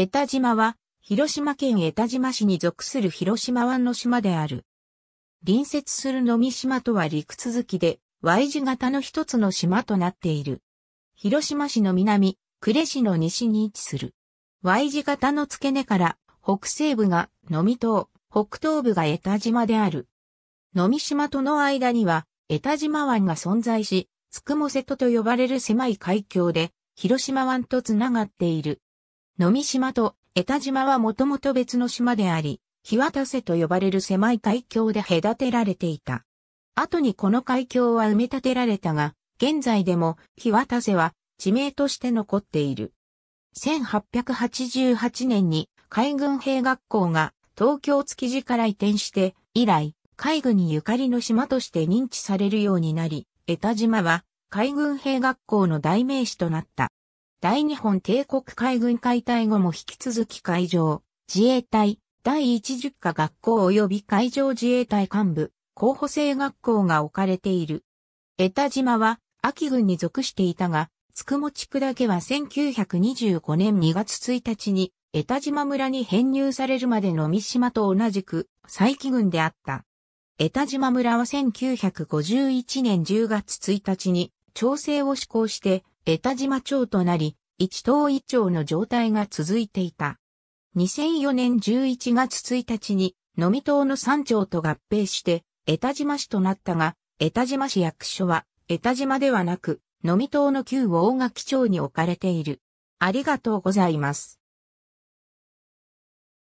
江田島は、広島県江田島市に属する広島湾の島である。隣接する飲島とは陸続きで、Y 字型の一つの島となっている。広島市の南、呉市の西に位置する。Y 字型の付け根から、北西部が飲島、北東部が江田島である。飲島との間には、江田島湾が存在し、つくも瀬戸と呼ばれる狭い海峡で、広島湾とつながっている。のみ島と江田島はもともと別の島であり、日渡瀬と呼ばれる狭い海峡で隔てられていた。後にこの海峡は埋め立てられたが、現在でも日渡瀬は地名として残っている。1888年に海軍兵学校が東京築地から移転して以来海軍にゆかりの島として認知されるようになり、江田島は海軍兵学校の代名詞となった。大日本帝国海軍解体後も引き続き海上、自衛隊、第1十課学校及び海上自衛隊幹部、候補生学校が置かれている。江田島は、秋軍に属していたが、つくも地区だけは1925年2月1日に、江田島村に編入されるまでの三島と同じく、再帰軍であった。江田島村は1951年10月1日に、調整を施行して、江田島町となり、一島一町の状態が続いていた。2004年11月1日に、飲み島の3町と合併して、江田島市となったが、江田島市役所は、江田島ではなく、飲み島の旧大垣町に置かれている。ありがとうございます。